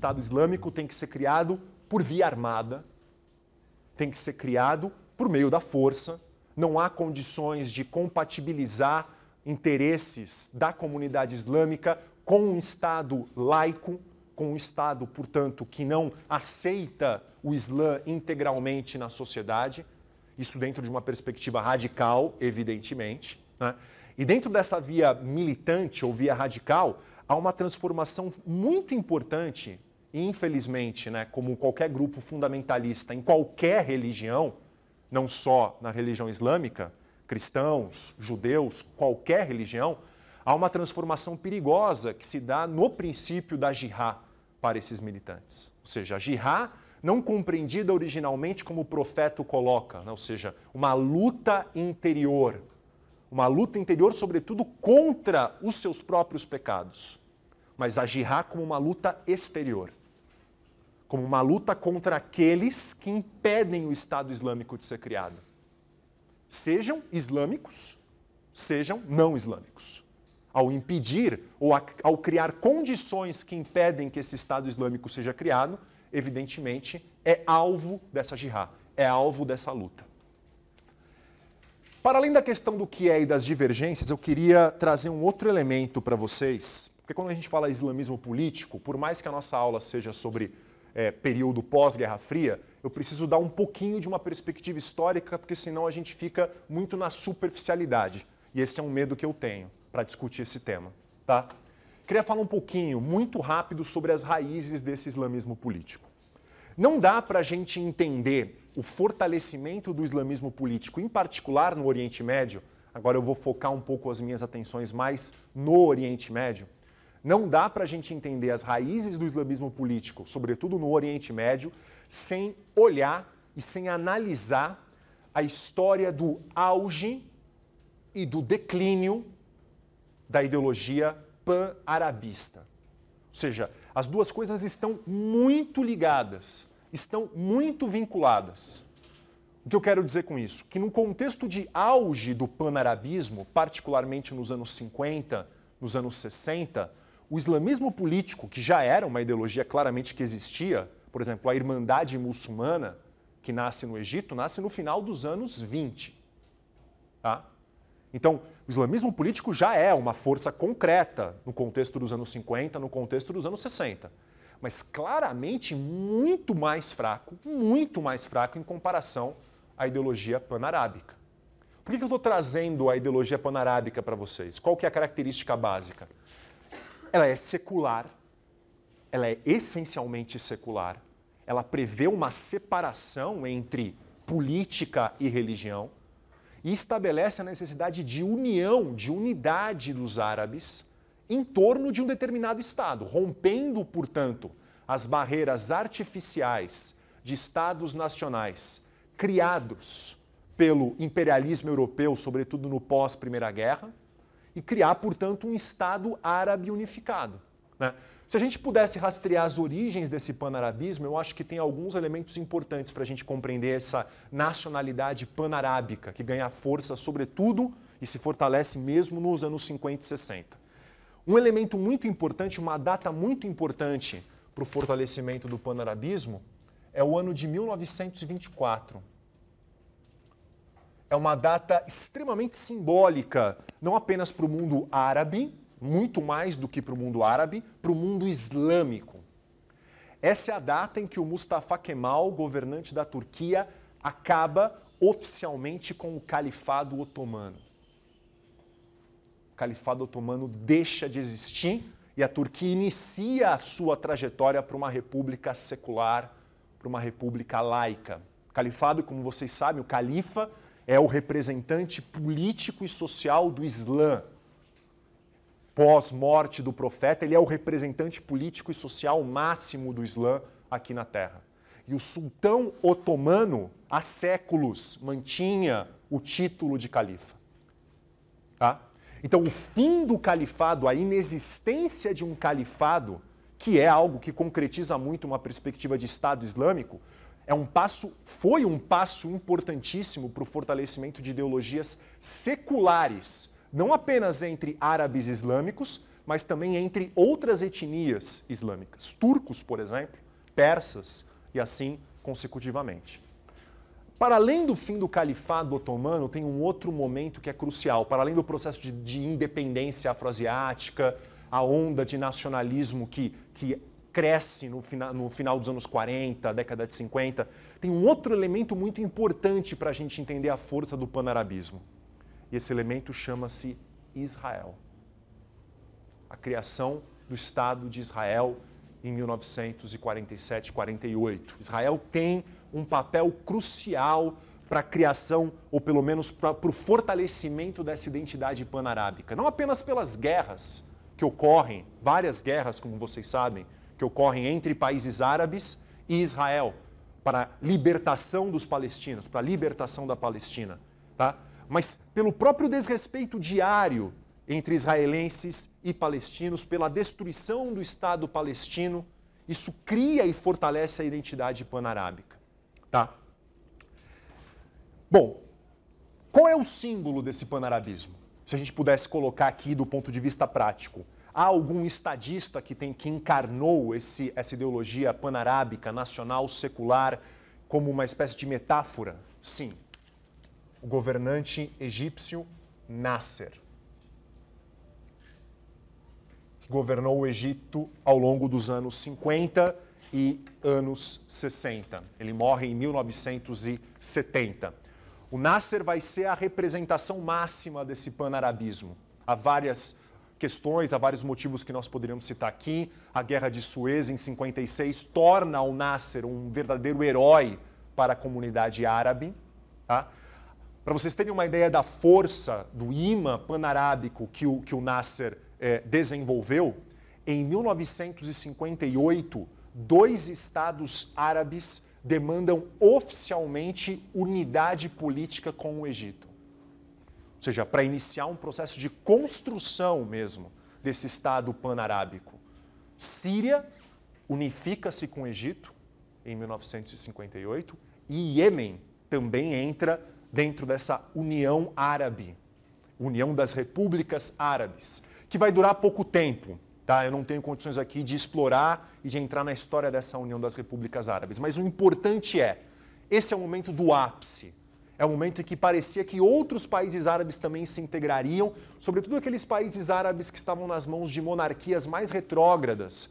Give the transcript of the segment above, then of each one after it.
Estado Islâmico tem que ser criado por via armada, tem que ser criado por meio da força. Não há condições de compatibilizar interesses da comunidade islâmica com um Estado laico, com um Estado, portanto, que não aceita o Islã integralmente na sociedade. Isso dentro de uma perspectiva radical, evidentemente. Né? E dentro dessa via militante ou via radical, há uma transformação muito importante infelizmente, né, como qualquer grupo fundamentalista em qualquer religião, não só na religião islâmica, cristãos, judeus, qualquer religião, há uma transformação perigosa que se dá no princípio da jihá para esses militantes. Ou seja, a jihá não compreendida originalmente como o profeta coloca, né? ou seja, uma luta interior, uma luta interior, sobretudo, contra os seus próprios pecados, mas a jihá como uma luta exterior como uma luta contra aqueles que impedem o Estado Islâmico de ser criado. Sejam islâmicos, sejam não islâmicos. Ao impedir ou a, ao criar condições que impedem que esse Estado Islâmico seja criado, evidentemente é alvo dessa jihad, é alvo dessa luta. Para além da questão do que é e das divergências, eu queria trazer um outro elemento para vocês, porque quando a gente fala islamismo político, por mais que a nossa aula seja sobre é, período pós-Guerra Fria, eu preciso dar um pouquinho de uma perspectiva histórica, porque senão a gente fica muito na superficialidade. E esse é um medo que eu tenho para discutir esse tema. Tá? Queria falar um pouquinho, muito rápido, sobre as raízes desse islamismo político. Não dá para a gente entender o fortalecimento do islamismo político, em particular no Oriente Médio. Agora eu vou focar um pouco as minhas atenções mais no Oriente Médio não dá para a gente entender as raízes do islamismo político, sobretudo no Oriente Médio, sem olhar e sem analisar a história do auge e do declínio da ideologia pan-arabista. Ou seja, as duas coisas estão muito ligadas, estão muito vinculadas. O que eu quero dizer com isso? Que no contexto de auge do panarabismo, particularmente nos anos 50, nos anos 60, o islamismo político, que já era uma ideologia claramente que existia, por exemplo, a Irmandade Muçulmana, que nasce no Egito, nasce no final dos anos 20. Tá? Então, o islamismo político já é uma força concreta no contexto dos anos 50, no contexto dos anos 60. Mas claramente muito mais fraco, muito mais fraco em comparação à ideologia panarábica. Por que eu estou trazendo a ideologia panarábica para vocês? Qual que é a característica básica? ela é secular, ela é essencialmente secular, ela prevê uma separação entre política e religião e estabelece a necessidade de união, de unidade dos árabes em torno de um determinado Estado, rompendo, portanto, as barreiras artificiais de Estados nacionais criados pelo imperialismo europeu, sobretudo no pós-Primeira Guerra, e criar, portanto, um Estado árabe unificado. Né? Se a gente pudesse rastrear as origens desse panarabismo, eu acho que tem alguns elementos importantes para a gente compreender essa nacionalidade panarábica, que ganha força, sobretudo, e se fortalece mesmo nos anos 50 e 60. Um elemento muito importante, uma data muito importante para o fortalecimento do panarabismo é o ano de 1924, é uma data extremamente simbólica, não apenas para o mundo árabe, muito mais do que para o mundo árabe, para o mundo islâmico. Essa é a data em que o Mustafa Kemal, governante da Turquia, acaba oficialmente com o Califado Otomano. O Califado Otomano deixa de existir e a Turquia inicia a sua trajetória para uma república secular, para uma república laica. O califado, como vocês sabem, o califa é o representante político e social do Islã. Pós-morte do profeta, ele é o representante político e social máximo do Islã aqui na Terra. E o sultão otomano, há séculos, mantinha o título de califa. Tá? Então, o fim do califado, a inexistência de um califado, que é algo que concretiza muito uma perspectiva de Estado Islâmico, é um passo, foi um passo importantíssimo para o fortalecimento de ideologias seculares, não apenas entre árabes islâmicos, mas também entre outras etnias islâmicas, turcos, por exemplo, persas e assim consecutivamente. Para além do fim do califado otomano, tem um outro momento que é crucial. Para além do processo de, de independência afroasiática, a onda de nacionalismo que, que cresce no final, no final dos anos 40, década de 50, tem um outro elemento muito importante para a gente entender a força do panarabismo. E esse elemento chama-se Israel. A criação do Estado de Israel em 1947, 48. Israel tem um papel crucial para a criação, ou pelo menos para o fortalecimento dessa identidade panarabica Não apenas pelas guerras que ocorrem, várias guerras, como vocês sabem, que ocorrem entre países árabes e Israel para libertação dos palestinos, para libertação da Palestina, tá? Mas pelo próprio desrespeito diário entre israelenses e palestinos, pela destruição do Estado palestino, isso cria e fortalece a identidade panarábica. tá? Bom, qual é o símbolo desse panarabismo? Se a gente pudesse colocar aqui do ponto de vista prático, Há algum estadista que, tem, que encarnou esse, essa ideologia panarábica, nacional, secular, como uma espécie de metáfora? Sim. O governante egípcio Nasser, que governou o Egito ao longo dos anos 50 e anos 60. Ele morre em 1970. O Nasser vai ser a representação máxima desse panarabismo. Há várias questões, há vários motivos que nós poderíamos citar aqui. A Guerra de Suez, em 56, torna o Nasser um verdadeiro herói para a comunidade árabe. Tá? Para vocês terem uma ideia da força do imã panarábico que o, que o Nasser é, desenvolveu, em 1958, dois estados árabes demandam oficialmente unidade política com o Egito ou seja, para iniciar um processo de construção mesmo desse Estado pan-arábico. Síria unifica-se com o Egito em 1958 e Iêmen também entra dentro dessa União Árabe, União das Repúblicas Árabes, que vai durar pouco tempo. Tá? Eu não tenho condições aqui de explorar e de entrar na história dessa União das Repúblicas Árabes, mas o importante é, esse é o momento do ápice é o um momento em que parecia que outros países árabes também se integrariam, sobretudo aqueles países árabes que estavam nas mãos de monarquias mais retrógradas,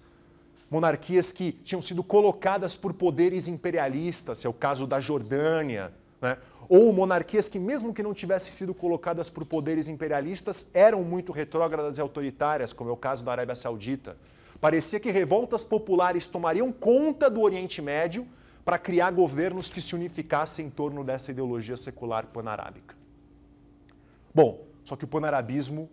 monarquias que tinham sido colocadas por poderes imperialistas, é o caso da Jordânia, né? ou monarquias que, mesmo que não tivessem sido colocadas por poderes imperialistas, eram muito retrógradas e autoritárias, como é o caso da Arábia Saudita. Parecia que revoltas populares tomariam conta do Oriente Médio para criar governos que se unificassem em torno dessa ideologia secular panarábica. Bom, só que o panarabismo,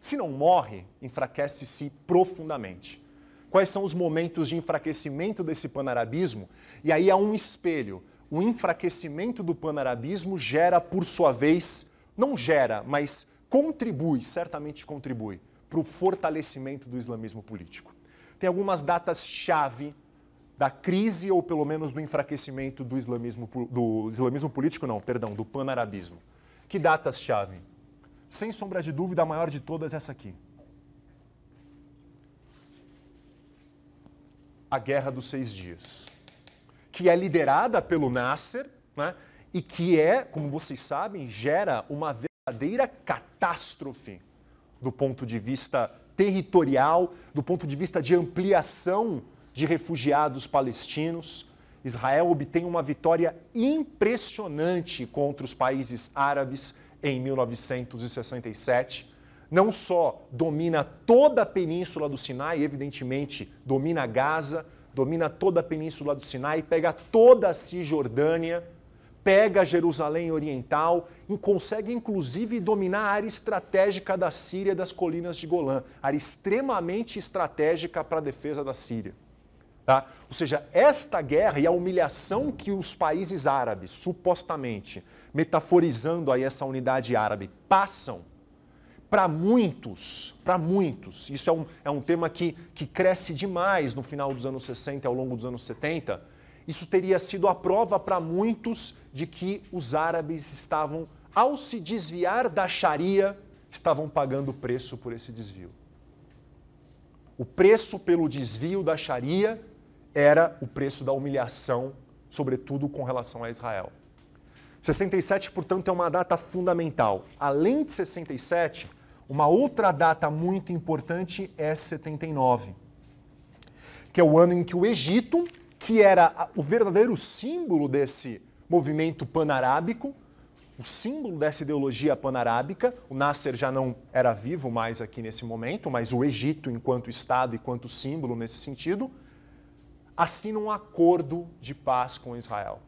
se não morre, enfraquece-se profundamente. Quais são os momentos de enfraquecimento desse panarabismo? E aí há um espelho. O enfraquecimento do panarabismo gera, por sua vez, não gera, mas contribui, certamente contribui, para o fortalecimento do islamismo político. Tem algumas datas-chave da crise ou pelo menos do enfraquecimento do islamismo, do islamismo político, não, perdão, do panarabismo. Que datas-chave? Sem sombra de dúvida, a maior de todas é essa aqui. A Guerra dos Seis Dias, que é liderada pelo Nasser, né? e que é, como vocês sabem, gera uma verdadeira catástrofe do ponto de vista territorial, do ponto de vista de ampliação de refugiados palestinos. Israel obtém uma vitória impressionante contra os países árabes em 1967. Não só domina toda a península do Sinai, evidentemente, domina Gaza, domina toda a península do Sinai, pega toda a Cisjordânia, pega Jerusalém Oriental e consegue inclusive dominar a área estratégica da Síria das colinas de Golã, área extremamente estratégica para a defesa da Síria. Tá? Ou seja, esta guerra e a humilhação que os países árabes, supostamente, metaforizando aí essa unidade árabe, passam, para muitos, para muitos, isso é um, é um tema que, que cresce demais no final dos anos 60 ao longo dos anos 70, isso teria sido a prova para muitos de que os árabes estavam, ao se desviar da Sharia, estavam pagando preço por esse desvio. O preço pelo desvio da Sharia era o preço da humilhação, sobretudo com relação a Israel. 67, portanto, é uma data fundamental. Além de 67, uma outra data muito importante é 79, que é o ano em que o Egito, que era o verdadeiro símbolo desse movimento panarábico, o símbolo dessa ideologia panarábica, o Nasser já não era vivo mais aqui nesse momento, mas o Egito enquanto Estado e quanto símbolo nesse sentido, assina um acordo de paz com Israel.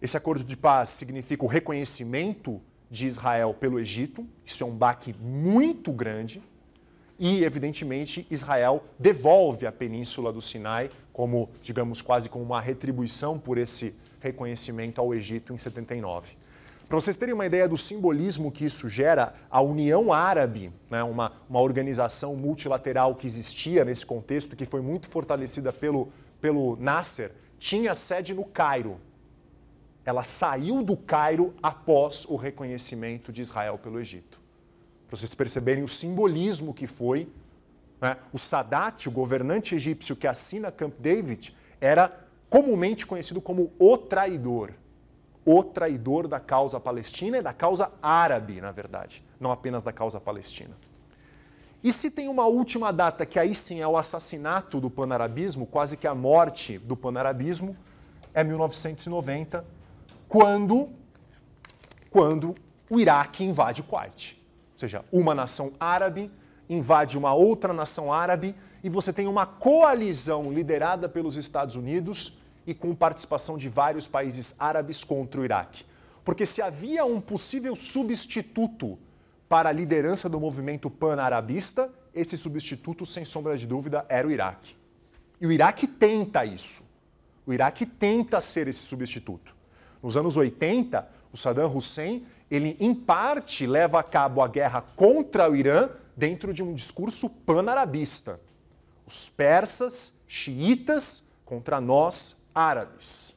Esse acordo de paz significa o reconhecimento de Israel pelo Egito, isso é um baque muito grande, e, evidentemente, Israel devolve a península do Sinai como, digamos, quase como uma retribuição por esse reconhecimento ao Egito em 79. Para vocês terem uma ideia do simbolismo que isso gera, a União Árabe, né, uma, uma organização multilateral que existia nesse contexto, que foi muito fortalecida pelo, pelo Nasser, tinha sede no Cairo. Ela saiu do Cairo após o reconhecimento de Israel pelo Egito. Para vocês perceberem o simbolismo que foi, né, o Sadat, o governante egípcio que assina Camp David, era comumente conhecido como o traidor o traidor da causa palestina e é da causa árabe, na verdade, não apenas da causa palestina. E se tem uma última data, que aí sim é o assassinato do panarabismo, quase que a morte do panarabismo, é 1990, quando, quando o Iraque invade o Kuwait. Ou seja, uma nação árabe invade uma outra nação árabe e você tem uma coalizão liderada pelos Estados Unidos e com participação de vários países árabes contra o Iraque. Porque se havia um possível substituto para a liderança do movimento pan-arabista, esse substituto, sem sombra de dúvida, era o Iraque. E o Iraque tenta isso. O Iraque tenta ser esse substituto. Nos anos 80, o Saddam Hussein, ele em parte leva a cabo a guerra contra o Irã dentro de um discurso pan-arabista. Os persas, xiitas contra nós, árabes.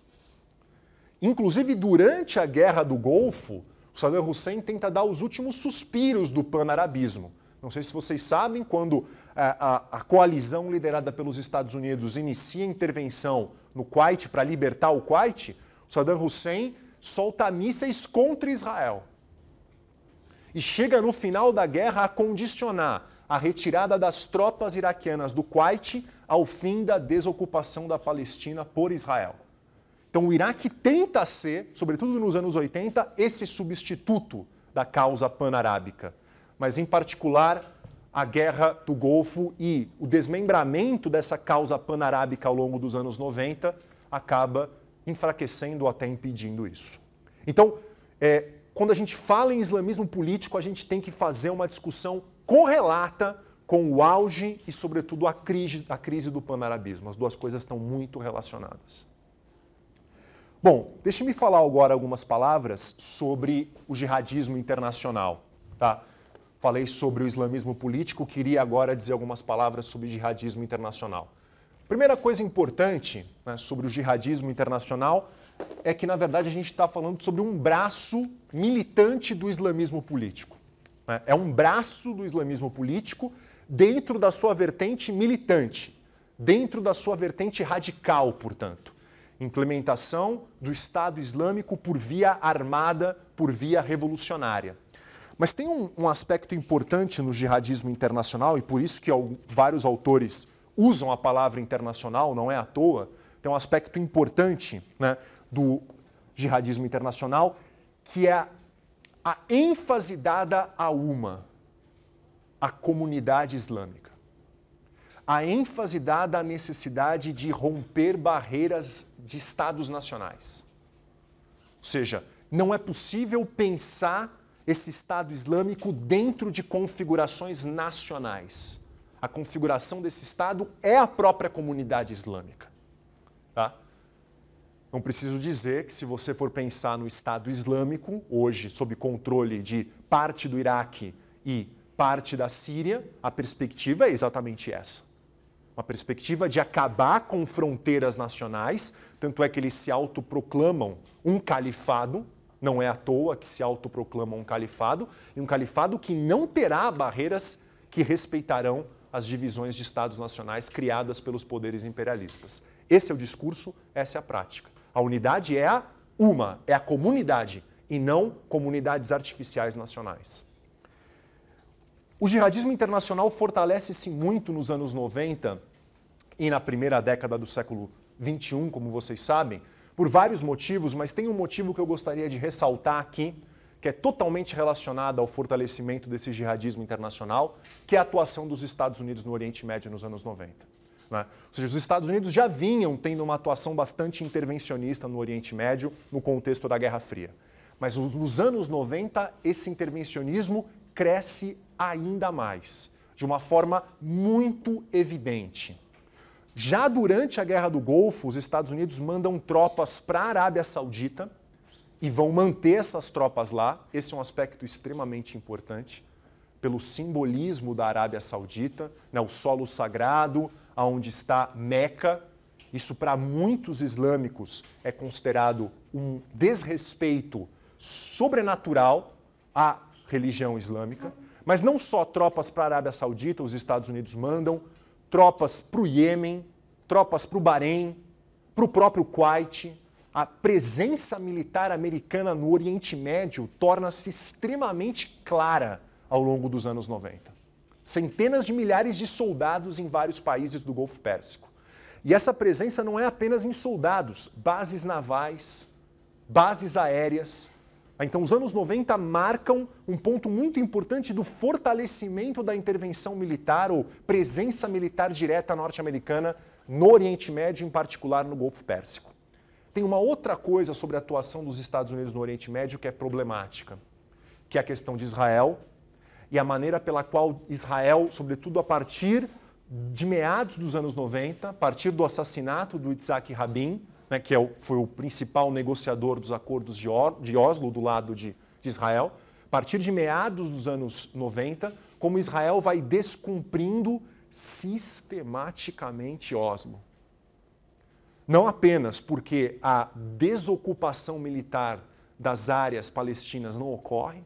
Inclusive, durante a Guerra do Golfo, o Saddam Hussein tenta dar os últimos suspiros do panarabismo. Não sei se vocês sabem, quando a, é, a, a coalizão liderada pelos Estados Unidos inicia a intervenção no Kuwait para libertar o Kuwait, o Saddam Hussein solta mísseis contra Israel. E chega no final da guerra a condicionar a retirada das tropas iraquianas do Kuwait ao fim da desocupação da Palestina por Israel. Então, o Iraque tenta ser, sobretudo nos anos 80, esse substituto da causa pan-arábica. Mas, em particular, a guerra do Golfo e o desmembramento dessa causa pan-arábica ao longo dos anos 90 acaba enfraquecendo ou até impedindo isso. Então, é, quando a gente fala em islamismo político, a gente tem que fazer uma discussão correlata com o auge e, sobretudo, a crise, a crise do panarabismo. As duas coisas estão muito relacionadas. Bom, deixe-me falar agora algumas palavras sobre o jihadismo internacional. Tá? Falei sobre o islamismo político, queria agora dizer algumas palavras sobre o jihadismo internacional. Primeira coisa importante né, sobre o jihadismo internacional é que, na verdade, a gente está falando sobre um braço militante do islamismo político. Né? É um braço do islamismo político dentro da sua vertente militante, dentro da sua vertente radical, portanto. Implementação do Estado Islâmico por via armada, por via revolucionária. Mas tem um, um aspecto importante no jihadismo internacional, e por isso que vários autores usam a palavra internacional, não é à toa, tem um aspecto importante né, do jihadismo internacional, que é a ênfase dada a uma a comunidade islâmica. A ênfase dada à necessidade de romper barreiras de estados nacionais. Ou seja, não é possível pensar esse Estado Islâmico dentro de configurações nacionais. A configuração desse Estado é a própria comunidade islâmica. Tá? Não preciso dizer que, se você for pensar no Estado Islâmico, hoje sob controle de parte do Iraque e parte da Síria, a perspectiva é exatamente essa. Uma perspectiva de acabar com fronteiras nacionais, tanto é que eles se autoproclamam um califado, não é à toa que se autoproclamam um califado, e um califado que não terá barreiras que respeitarão as divisões de estados nacionais criadas pelos poderes imperialistas. Esse é o discurso, essa é a prática. A unidade é a uma, é a comunidade, e não comunidades artificiais nacionais. O jihadismo internacional fortalece-se muito nos anos 90 e na primeira década do século 21, como vocês sabem, por vários motivos, mas tem um motivo que eu gostaria de ressaltar aqui, que é totalmente relacionado ao fortalecimento desse jihadismo internacional, que é a atuação dos Estados Unidos no Oriente Médio nos anos 90. Né? Ou seja, os Estados Unidos já vinham tendo uma atuação bastante intervencionista no Oriente Médio no contexto da Guerra Fria. Mas nos anos 90, esse intervencionismo cresce ainda mais, de uma forma muito evidente. Já durante a Guerra do Golfo, os Estados Unidos mandam tropas para a Arábia Saudita e vão manter essas tropas lá. Esse é um aspecto extremamente importante pelo simbolismo da Arábia Saudita, né, o solo sagrado, aonde está Meca. Isso para muitos islâmicos é considerado um desrespeito sobrenatural à religião islâmica, mas não só tropas para a Arábia Saudita, os Estados Unidos mandam, tropas para o Iêmen, tropas para o Bahrein, para o próprio Kuwait. A presença militar americana no Oriente Médio torna-se extremamente clara ao longo dos anos 90. Centenas de milhares de soldados em vários países do Golfo Pérsico. E essa presença não é apenas em soldados, bases navais, bases aéreas, ah, então, os anos 90 marcam um ponto muito importante do fortalecimento da intervenção militar ou presença militar direta norte-americana no Oriente Médio, em particular no Golfo Pérsico. Tem uma outra coisa sobre a atuação dos Estados Unidos no Oriente Médio que é problemática, que é a questão de Israel e a maneira pela qual Israel, sobretudo a partir de meados dos anos 90, a partir do assassinato do Isaac Rabin, né, que é o, foi o principal negociador dos acordos de, Or, de Oslo do lado de, de Israel, a partir de meados dos anos 90, como Israel vai descumprindo sistematicamente Oslo. Não apenas porque a desocupação militar das áreas palestinas não ocorre,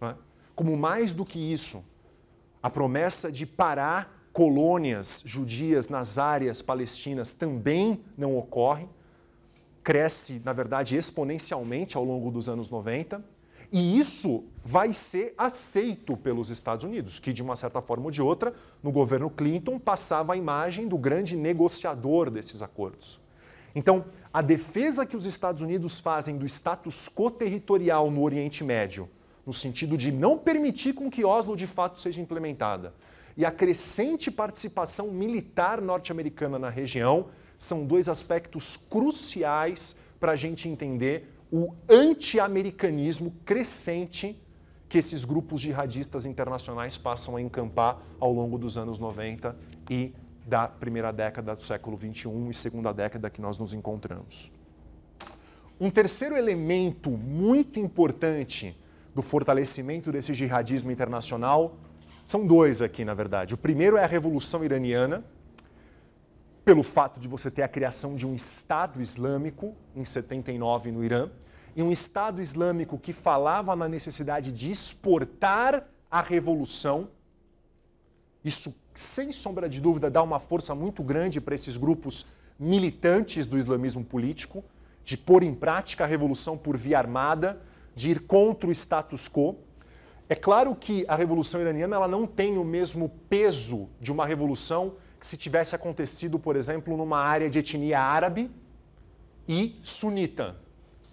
né, como mais do que isso, a promessa de parar colônias judias nas áreas palestinas também não ocorre, cresce, na verdade, exponencialmente ao longo dos anos 90, e isso vai ser aceito pelos Estados Unidos, que de uma certa forma ou de outra, no governo Clinton, passava a imagem do grande negociador desses acordos. Então, a defesa que os Estados Unidos fazem do status quo territorial no Oriente Médio, no sentido de não permitir com que Oslo de fato seja implementada, e a crescente participação militar norte-americana na região são dois aspectos cruciais para a gente entender o anti-americanismo crescente que esses grupos jihadistas internacionais passam a encampar ao longo dos anos 90 e da primeira década do século 21 e segunda década que nós nos encontramos. Um terceiro elemento muito importante do fortalecimento desse jihadismo internacional são dois aqui, na verdade. O primeiro é a Revolução Iraniana, pelo fato de você ter a criação de um Estado Islâmico em 79 no Irã, e um Estado Islâmico que falava na necessidade de exportar a revolução. Isso, sem sombra de dúvida, dá uma força muito grande para esses grupos militantes do islamismo político, de pôr em prática a revolução por via armada, de ir contra o status quo. É claro que a revolução iraniana ela não tem o mesmo peso de uma revolução que se tivesse acontecido, por exemplo, numa área de etnia árabe e sunita.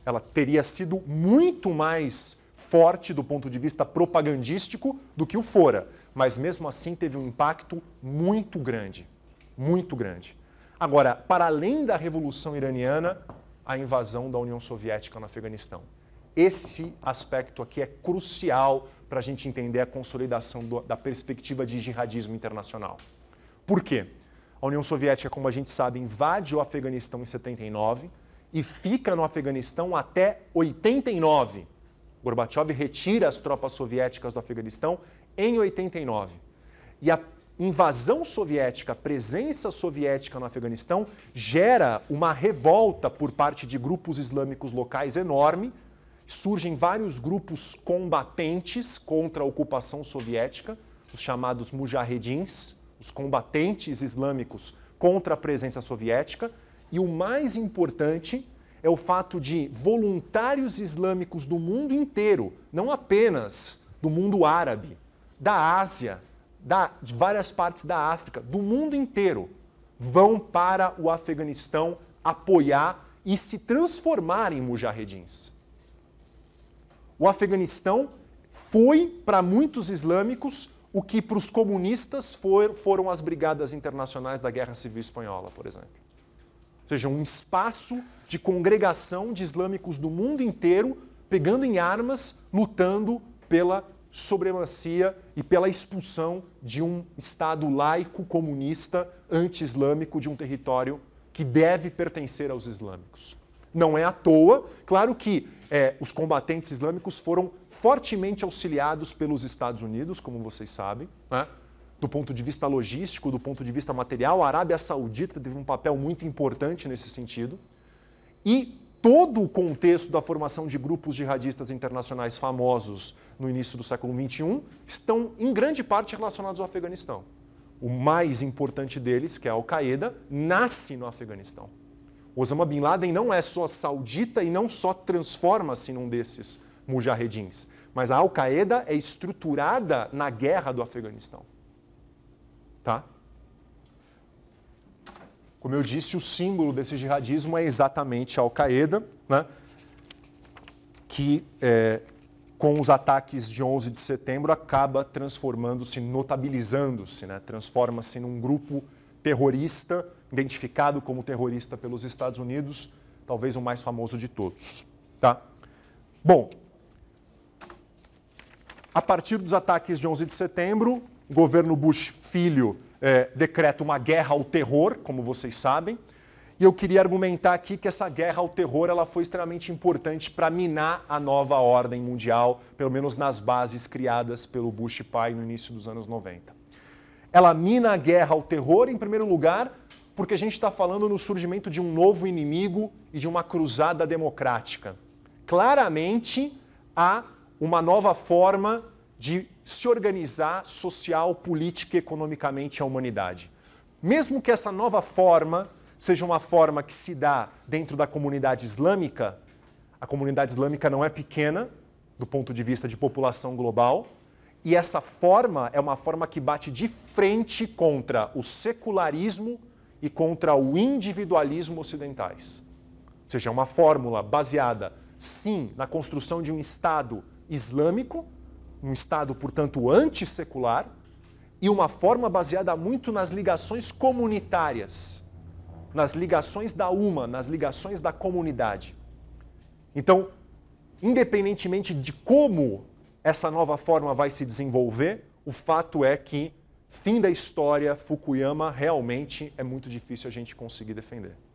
Ela teria sido muito mais forte do ponto de vista propagandístico do que o fora, mas mesmo assim teve um impacto muito grande, muito grande. Agora, para além da revolução iraniana, a invasão da União Soviética no Afeganistão. Esse aspecto aqui é crucial para a gente entender a consolidação do, da perspectiva de jihadismo internacional. Por quê? A União Soviética, como a gente sabe, invade o Afeganistão em 79 e fica no Afeganistão até 89. Gorbachev retira as tropas soviéticas do Afeganistão em 89. E a invasão soviética, a presença soviética no Afeganistão, gera uma revolta por parte de grupos islâmicos locais enorme surgem vários grupos combatentes contra a ocupação soviética, os chamados mujahedins, os combatentes islâmicos contra a presença soviética, e o mais importante é o fato de voluntários islâmicos do mundo inteiro, não apenas do mundo árabe, da Ásia, da, de várias partes da África, do mundo inteiro, vão para o Afeganistão apoiar e se transformar em mujahedins. O Afeganistão foi, para muitos islâmicos, o que para os comunistas for, foram as brigadas internacionais da Guerra Civil Espanhola, por exemplo. Ou seja, um espaço de congregação de islâmicos do mundo inteiro pegando em armas, lutando pela supremacia e pela expulsão de um Estado laico, comunista, anti-islâmico de um território que deve pertencer aos islâmicos. Não é à toa, claro que é, os combatentes islâmicos foram fortemente auxiliados pelos Estados Unidos, como vocês sabem, né? do ponto de vista logístico, do ponto de vista material. A Arábia Saudita teve um papel muito importante nesse sentido. E todo o contexto da formação de grupos jihadistas internacionais famosos no início do século XXI estão, em grande parte, relacionados ao Afeganistão. O mais importante deles, que é a Al-Qaeda, nasce no Afeganistão. Osama Bin Laden não é só saudita e não só transforma-se num desses mujahedins, mas a Al-Qaeda é estruturada na guerra do Afeganistão. Tá? Como eu disse, o símbolo desse jihadismo é exatamente a Al-Qaeda, né? que é, com os ataques de 11 de setembro acaba transformando-se, notabilizando-se, né? transforma-se num grupo terrorista identificado como terrorista pelos Estados Unidos, talvez o mais famoso de todos. Tá? Bom, a partir dos ataques de 11 de setembro, o governo Bush filho é, decreta uma guerra ao terror, como vocês sabem, e eu queria argumentar aqui que essa guerra ao terror ela foi extremamente importante para minar a nova ordem mundial, pelo menos nas bases criadas pelo Bush pai no início dos anos 90. Ela mina a guerra ao terror, em primeiro lugar, porque a gente está falando no surgimento de um novo inimigo e de uma cruzada democrática. Claramente há uma nova forma de se organizar social, política e economicamente a humanidade. Mesmo que essa nova forma seja uma forma que se dá dentro da comunidade islâmica, a comunidade islâmica não é pequena do ponto de vista de população global, e essa forma é uma forma que bate de frente contra o secularismo e contra o individualismo ocidentais. Ou seja, é uma fórmula baseada, sim, na construção de um Estado islâmico, um Estado, portanto, antissecular, e uma forma baseada muito nas ligações comunitárias, nas ligações da uma, nas ligações da comunidade. Então, independentemente de como essa nova forma vai se desenvolver, o fato é que fim da história, Fukuyama, realmente é muito difícil a gente conseguir defender.